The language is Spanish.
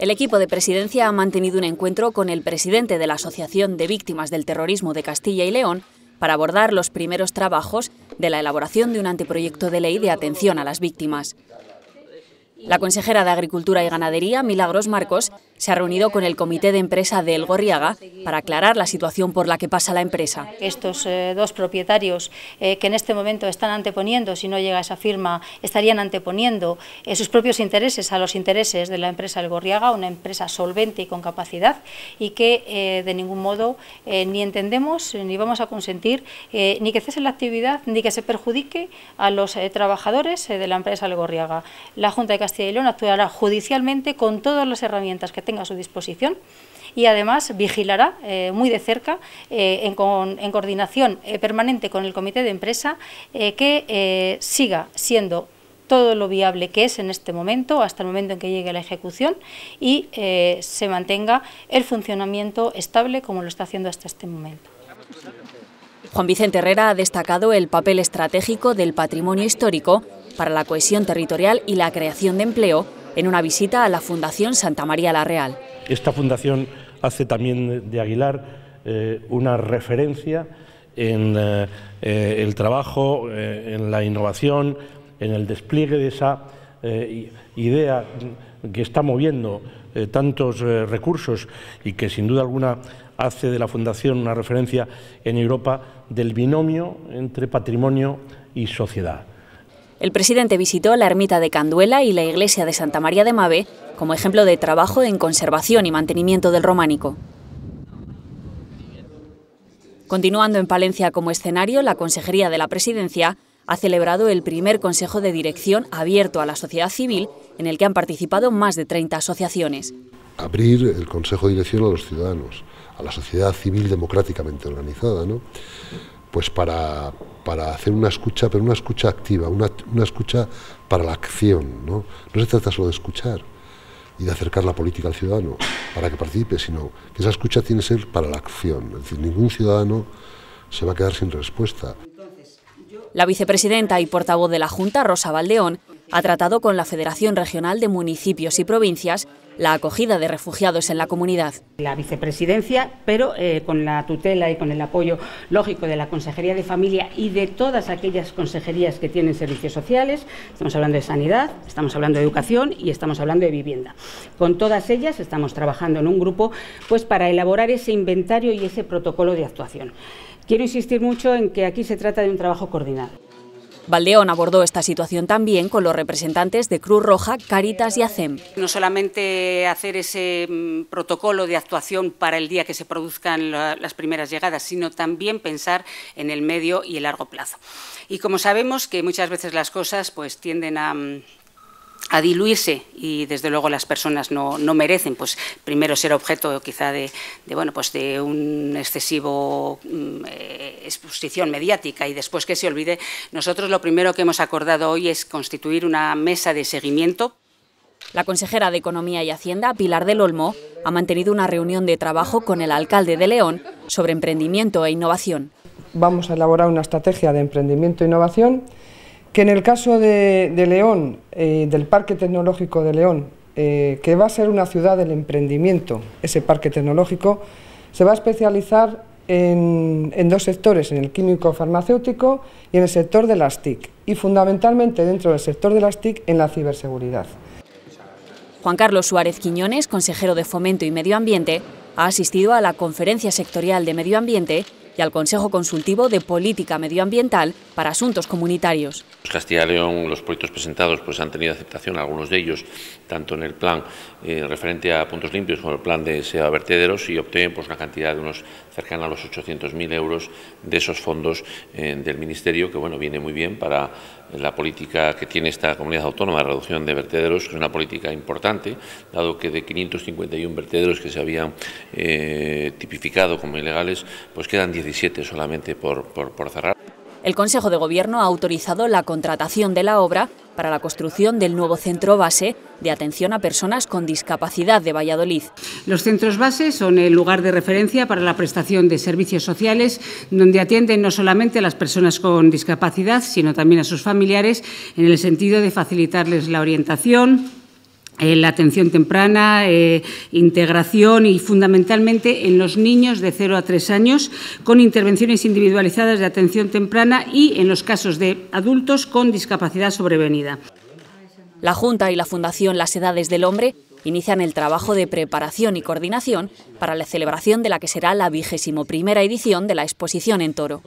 El equipo de presidencia ha mantenido un encuentro con el presidente de la Asociación de Víctimas del Terrorismo de Castilla y León para abordar los primeros trabajos de la elaboración de un anteproyecto de ley de atención a las víctimas. La consejera de Agricultura y Ganadería, Milagros Marcos, se ha reunido con el comité de empresa de El Gorriaga para aclarar la situación por la que pasa la empresa. Estos eh, dos propietarios eh, que en este momento están anteponiendo, si no llega esa firma, estarían anteponiendo eh, sus propios intereses a los intereses de la empresa El Gorriaga, una empresa solvente y con capacidad y que de ningún modo ni entendemos ni vamos a consentir ni que cese la actividad ni que se perjudique a los trabajadores de la empresa El Gorriaga. La Junta de Castilla y León actuará judicialmente con todas las herramientas que a su disposición y además vigilará eh, muy de cerca, eh, en, coordinación eh, permanente con el comité de empresa, que siga siendo todo lo viable que es en este momento, hasta el momento en que llegue la ejecución, y se mantenga el funcionamiento estable como lo está haciendo hasta este momento. Juan Vicente Herrera ha destacado el papel estratégico del patrimonio histórico para la cohesión territorial y la creación de empleo en una visita a la Fundación Santa María la Real. Esta fundación hace también de Aguilar eh, una referencia en eh, eh, el trabajo, en la innovación, en el despliegue de esa idea que está moviendo tantos recursos y que sin duda alguna hace de la Fundación una referencia en Europa del binomio entre patrimonio y sociedad. El presidente visitó la ermita de Canduela y la iglesia de Santa María de Mabe, como ejemplo de trabajo en conservación y mantenimiento del románico. Continuando en Palencia como escenario, la Consejería de la Presidencia ha celebrado el primer Consejo de Dirección abierto a la sociedad civil, en el que han participado más de 30 asociaciones. Abrir el Consejo de Dirección a los ciudadanos, a la sociedad civil democráticamente organizada, pues para, hacer una escucha, pero una escucha activa, una, escucha para la acción. ¿no? no se trata solo de escuchar y de acercar la política al ciudadano para que participe, sino que esa escucha tiene que ser para la acción. Es decir, ningún ciudadano se va a quedar sin respuesta. La vicepresidenta y portavoz de la Junta, Rosa Valdeón, ha tratado con la Federación Regional de Municipios y Provincias la acogida de refugiados en la comunidad. La vicepresidencia, pero eh, con la tutela y con el apoyo lógico de la Consejería de Familia y de todas aquellas consejerías que tienen servicios sociales, estamos hablando de sanidad, estamos hablando de educación y estamos hablando de vivienda. Con todas ellas estamos trabajando en un grupo pues para elaborar ese inventario y ese protocolo de actuación. Quiero insistir mucho en que aquí se trata de un trabajo coordinado. Valdeón abordó esta situación también con los representantes de Cruz Roja, Caritas y ACEM. No solamente hacer ese mm, protocolo de actuación para el día que se produzcan las primeras llegadas, sino también pensar en el medio y el largo plazo. Y como sabemos que muchas veces las cosas pues tienden a mm, diluirse y desde luego las personas no, merecen pues primero ser objeto quizá de bueno pues de un excesivo mm, exposición mediática y después que se olvide, nosotros lo primero que hemos acordado hoy es constituir una mesa de seguimiento. La consejera de Economía y Hacienda, Pilar del Olmo, ha mantenido una reunión de trabajo con el alcalde de León sobre emprendimiento e innovación. Vamos a elaborar una estrategia de emprendimiento e innovación que en el caso de, León, eh, del Parque Tecnológico de León, eh, que va a ser una ciudad del emprendimiento, ese parque tecnológico, se va a especializar en, dos sectores, en el químico farmacéutico y en el sector de las TIC, y fundamentalmente dentro del sector de las TIC en la ciberseguridad. Juan Carlos Suárez Quiñones, consejero de Fomento y Medio Ambiente, ha asistido a la conferencia sectorial de Medio Ambiente y al Consejo Consultivo de Política Medioambiental para Asuntos Comunitarios. Castilla y León, los proyectos presentados pues, han tenido aceptación, algunos de ellos, tanto en el plan eh, referente a puntos limpios como el plan de SEA vertederos y obtienen pues, una cantidad de unos cercana a los 800.000 euros de esos fondos eh, del Ministerio, que bueno, viene muy bien para la política que tiene esta comunidad autónoma de reducción de vertederos es una política importante, dado que de 551 vertederos que se habían eh, tipificado como ilegales, pues quedan 17 solamente por cerrar. El Consejo de Gobierno ha autorizado la contratación de la obra para la construcción del nuevo centro base de atención a personas con discapacidad de Valladolid. Los centros base son el lugar de referencia para la prestación de servicios sociales, donde atienden no solamente a las personas con discapacidad, sino también a sus familiares, en el sentido de facilitarles la orientación, ...en eh, la atención temprana, eh, integración y fundamentalmente en los niños de 0 a 3 años con intervenciones individualizadas de atención temprana y en los casos de adultos con discapacidad sobrevenida. La Junta y la Fundación Las Edades del Hombre inician el trabajo de preparación y coordinación para la celebración de la que será la vigésimo primera edición de la exposición en Toro.